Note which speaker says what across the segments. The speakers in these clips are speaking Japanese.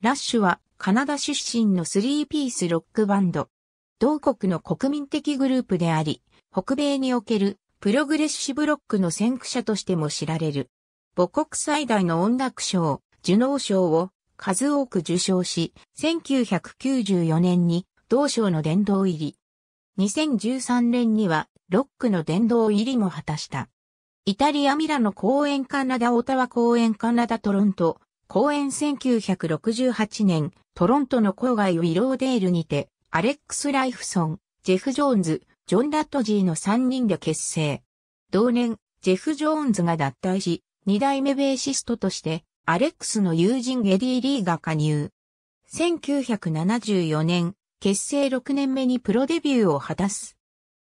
Speaker 1: ラッシュはカナダ出身のスリーピースロックバンド。同国の国民的グループであり、北米におけるプログレッシブロックの先駆者としても知られる。母国最大の音楽賞、受納賞を数多く受賞し、1994年に同賞の殿堂入り。2013年にはロックの殿堂入りも果たした。イタリア・ミラノ公演カナダ・オタワ公演カナダ・トロント、公演1968年、トロントの郊外ウィローデールにて、アレックス・ライフソン、ジェフ・ジョーンズ、ジョン・ラットジーの3人で結成。同年、ジェフ・ジョーンズが脱退し、2代目ベーシストとして、アレックスの友人エディ・リーが加入。1974年、結成6年目にプロデビューを果たす。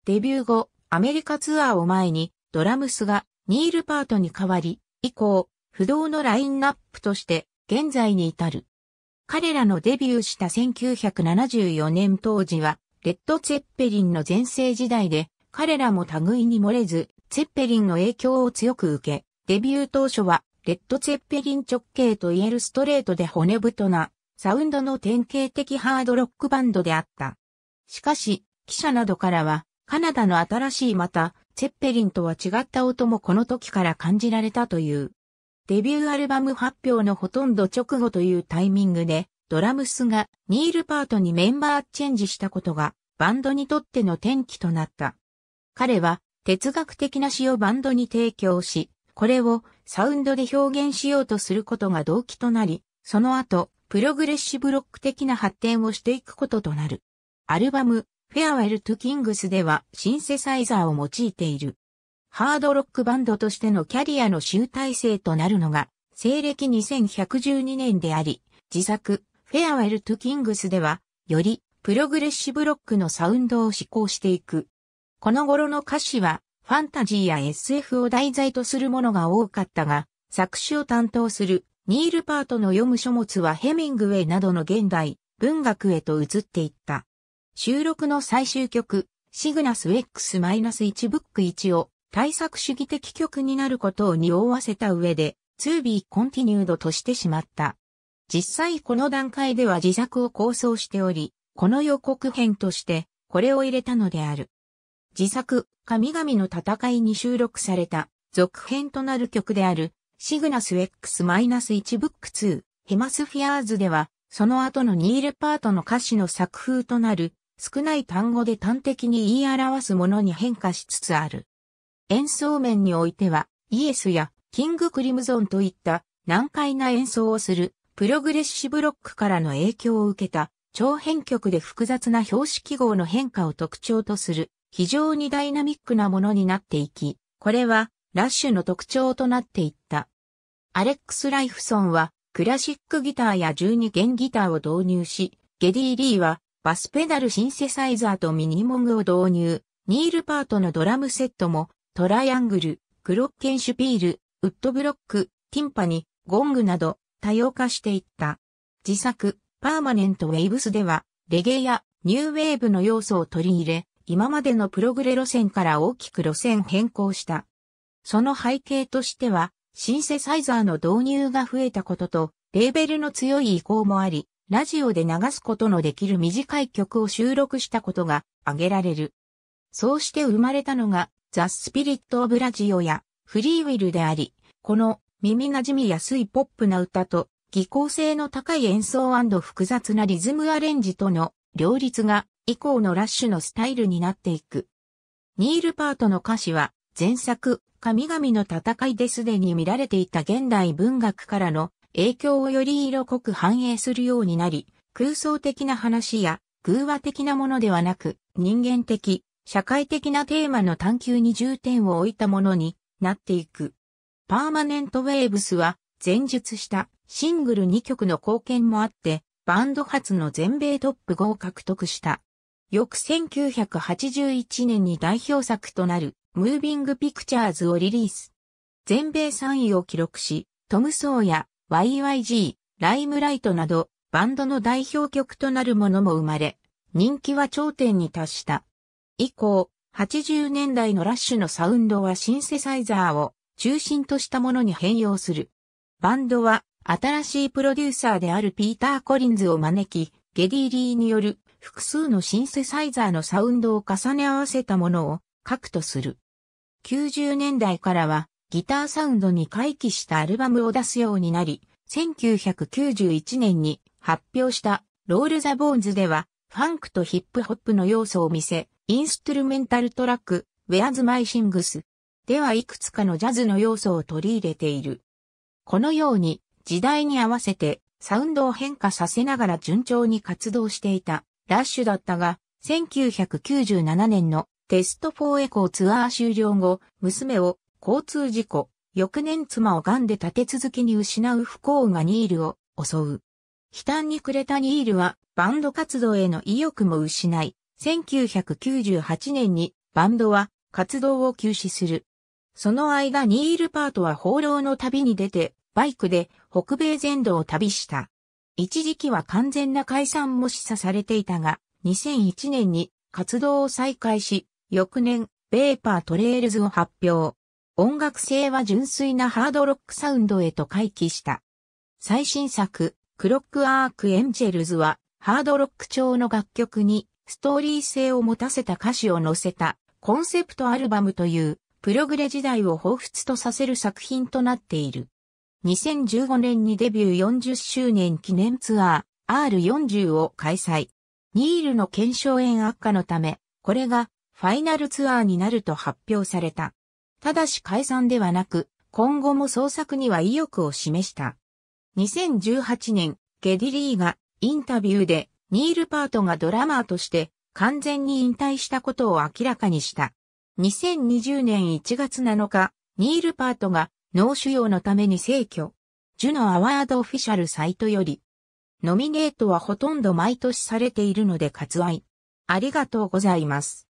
Speaker 1: デビュー後、アメリカツアーを前に、ドラムスがニール・パートに代わり、以降、不動のラインナップとして現在に至る。彼らのデビューした1974年当時は、レッド・ツェッペリンの前世時代で、彼らも類に漏れず、ツェッペリンの影響を強く受け、デビュー当初は、レッド・ツェッペリン直径といえるストレートで骨太な、サウンドの典型的ハードロックバンドであった。しかし、記者などからは、カナダの新しいまた、ツェッペリンとは違った音もこの時から感じられたという。デビューアルバム発表のほとんど直後というタイミングで、ドラムスがニールパートにメンバーチェンジしたことが、バンドにとっての転機となった。彼は、哲学的な詩をバンドに提供し、これをサウンドで表現しようとすることが動機となり、その後、プログレッシブロック的な発展をしていくこととなる。アルバム、フェアウェル・トゥ・キングスではシンセサイザーを用いている。ハードロックバンドとしてのキャリアの集大成となるのが、西暦2112年であり、自作、フェアウェル・トゥ・キングスでは、より、プログレッシブロックのサウンドを試行していく。この頃の歌詞は、ファンタジーや SF を題材とするものが多かったが、作詞を担当するニール・パートの読む書物はヘミングウェイなどの現代、文学へと移っていった。収録の最終曲、シグナス X-1 ブック1を対策主義的曲になることを匂わせた上で、To be continued としてしまった。実際この段階では自作を構想しており、この予告編としてこれを入れたのである。自作、神々の戦いに収録された続編となる曲である、シグナス X-1 ブック2、ヘマスフィアーズでは、その後のニーレパートの歌詞の作風となる、少ない単語で端的に言い表すものに変化しつつある。演奏面においては、イエスやキングクリムゾンといった難解な演奏をするプログレッシブロックからの影響を受けた長編曲で複雑な標識号の変化を特徴とする非常にダイナミックなものになっていき、これはラッシュの特徴となっていった。アレックス・ライフソンはクラシックギターや12弦ギターを導入し、ゲディ・リーはバスペダルシンセサイザーとミニモグを導入、ニール・パートのドラムセットもトライアングル、クロッケンシュピール、ウッドブロック、ティンパニ、ゴングなど多様化していった。自作、パーマネントウェイブスでは、レゲエやニューウェーブの要素を取り入れ、今までのプログレ路線から大きく路線変更した。その背景としては、シンセサイザーの導入が増えたことと、レーベルの強い意向もあり、ラジオで流すことのできる短い曲を収録したことが挙げられる。そうして生まれたのが、ザ・スピリット・オブ・ラジオやフリーウィルであり、この耳馴染みやすいポップな歌と技巧性の高い演奏複雑なリズムアレンジとの両立が以降のラッシュのスタイルになっていく。ニール・パートの歌詞は前作神々の戦いですでに見られていた現代文学からの影響をより色濃く反映するようになり、空想的な話や偶話的なものではなく人間的社会的なテーマの探求に重点を置いたものになっていく。パーマネントウェーブスは前述したシングル2曲の貢献もあって、バンド初の全米トップ5を獲得した。翌1981年に代表作となる、ムービングピクチャーズをリリース。全米3位を記録し、トム・ソーや YYG、ライムライトなど、バンドの代表曲となるものも生まれ、人気は頂点に達した。以降、80年代のラッシュのサウンドはシンセサイザーを中心としたものに変容する。バンドは新しいプロデューサーであるピーター・コリンズを招き、ゲディ・リーによる複数のシンセサイザーのサウンドを重ね合わせたものを核とする。90年代からはギターサウンドに回帰したアルバムを出すようになり、1991年に発表したロール・ザ・ボーンズではファンクとヒップホップの要素を見せ、インストゥルメンタルトラック、Where's My Sings ではいくつかのジャズの要素を取り入れている。このように時代に合わせてサウンドを変化させながら順調に活動していたラッシュだったが、1997年のテスト4エコーツアー終了後、娘を交通事故、翌年妻を癌で立て続けに失う不幸がニールを襲う。悲嘆に暮れたニールはバンド活動への意欲も失い、1998年にバンドは活動を休止する。その間ニールパートは放浪の旅に出て、バイクで北米全土を旅した。一時期は完全な解散も示唆されていたが、2001年に活動を再開し、翌年、ベーパートレールズを発表。音楽性は純粋なハードロックサウンドへと回帰した。最新作、クロックアークエンジェルズは、ハードロック調の楽曲にストーリー性を持たせた歌詞を載せたコンセプトアルバムというプログレ時代を彷彿とさせる作品となっている。2015年にデビュー40周年記念ツアー R40 を開催。ニールの検証炎悪化のため、これがファイナルツアーになると発表された。ただし解散ではなく、今後も創作には意欲を示した。2018年、ゲディリーがインタビューでニール・パートがドラマーとして完全に引退したことを明らかにした。2020年1月7日、ニール・パートが脳腫瘍のために逝去。ジュノ・アワード・オフィシャルサイトより。ノミネートはほとんど毎年されているので割愛。ありがとうございます。